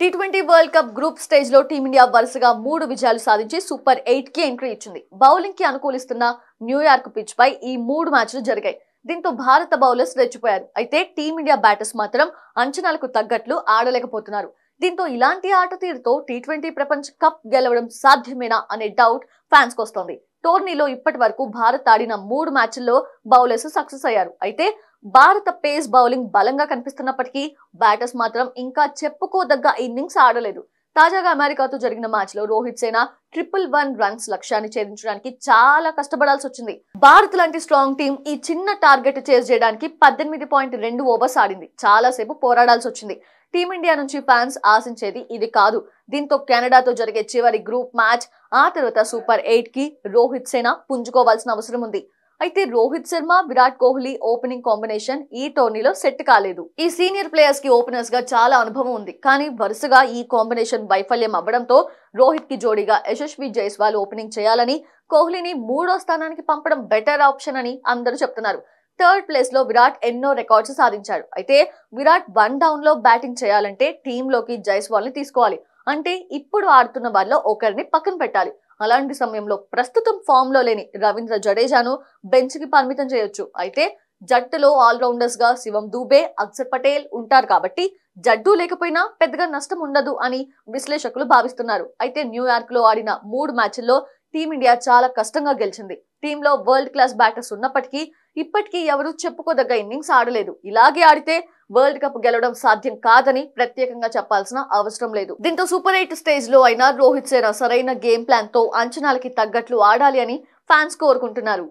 tea twenty world cup group stage లో team India వరుసగా మూడు విజయాలు సాధించి సూపర్ ఎయిట్ కి ఎంట్రీ ఇచ్చింది బౌలింగ్ కి అనుకూలిస్తున్న న్యూయార్క్ పిచ్ పై ఈ మూడు మ్యాచ్లు జరిగాయి దీంతో భారత బౌలర్స్ రెచ్చిపోయారు అయితే టీమిండియా బ్యాటర్స్ మాత్రం అంచనాలకు తగ్గట్లు ఆడలేకపోతున్నారు దీంతో ఇలాంటి ఆట తీరుతో టీ ట్వంటీ ప్రపంచ కప్ గెలవడం సాధ్యమేనా అనే డౌట్ ఫ్యాన్స్ వస్తోంది టోర్నీలో ఇప్పటి వరకు భారత్ ఆడిన మూడు మ్యాచ్ల్లో బౌలర్స్ సక్సెస్ అయ్యారు అయితే భారత పేస్ బౌలింగ్ బలంగా కనిపిస్తున్నప్పటికీ బ్యాటర్స్ మాత్రం ఇంకా చెప్పుకోదగ్గ ఇన్నింగ్స్ ఆడలేదు తాజాగా అమెరికాతో జరిగిన మ్యాచ్ లో రోహిత్ సేన ట్రిపుల్ వన్ రన్స్ లక్ష్యాన్ని ఛేదించడానికి చాలా కష్టపడాల్సి వచ్చింది భారత్ లాంటి స్ట్రాంగ్ టీం ఈ చిన్న టార్గెట్ చేజ్ చేయడానికి పద్దెనిమిది పాయింట్ రెండు ఓవర్స్ ఆడింది చాలాసేపు పోరాడాల్సి వచ్చింది టీమిండియా నుంచి ఫ్యాన్స్ ఆశించేది ఇది కాదు దీంతో కెనడాతో జరిగే చివరి గ్రూప్ మ్యాచ్ ఆ తర్వాత సూపర్ ఎయిట్ కి రోహిత్ సేన పుంజుకోవాల్సిన అవసరం ఉంది అయితే రోహిత్ శర్మ విరాట్ కోహ్లీ ఓపెనింగ్ కాంబినేషన్ ఈ టోర్నీలో సెట్ కాలేదు ఈ సీనియర్ ప్లేయర్స్ కి ఓపెనర్స్ గా చాలా అనుభవం ఉంది కానీ వరుసగా ఈ కాంబినేషన్ వైఫల్యం అవ్వడంతో రోహిత్ కి జోడీగా యశస్వి జైస్వాల్ ఓపెనింగ్ చేయాలని కోహ్లీని మూడో స్థానానికి పంపడం బెటర్ ఆప్షన్ అని అందరూ చెప్తున్నారు థర్డ్ ప్లేస్ లో విరాట్ ఎన్నో రికార్డ్స్ సాధించాడు అయితే విరాట్ వన్ డౌన్ లో బ్యాటింగ్ చేయాలంటే టీంలోకి జైస్వాల్ ని తీసుకోవాలి అంటే ఇప్పుడు ఆడుతున్న వాళ్ళలో ఒకరిని పక్కన పెట్టాలి అలాంటి సమయంలో ప్రస్తుతం ఫామ్ లో లేని రవీంద్ర జడేజాను బెంచ్ కి పరిమితం చేయొచ్చు అయితే జట్టులో ఆల్రౌండర్స్ గా శివం దూబే అక్సర్ పటేల్ ఉంటారు కాబట్టి జడ్డు లేకపోయినా పెద్దగా నష్టం ఉండదు అని విశ్లేషకులు భావిస్తున్నారు అయితే న్యూయార్క్ లో ఆడిన మూడు మ్యాచ్ల్లో టీమిండియా చాలా కష్టంగా గెలిచింది టీంలో వరల్డ్ క్లాస్ బ్యాటర్స్ ఉన్నప్పటికీ ఇప్పటికీ ఎవరూ చెప్పుకోదగ్గ ఇన్నింగ్స్ ఆడలేదు ఇలాగే ఆడితే వరల్డ్ కప్ గెలవడం సాధ్యం కాదని ప్రత్యేకంగా చెప్పాల్సిన అవసరం లేదు దీంతో సూపర్ ఎయిట్ స్టేజ్ లో అయినా రోహిత్ సేనా సరైన గేమ్ ప్లాన్ తో అంచనాలకి తగ్గట్లు ఆడాలి అని ఫ్యాన్స్ కోరుకుంటున్నారు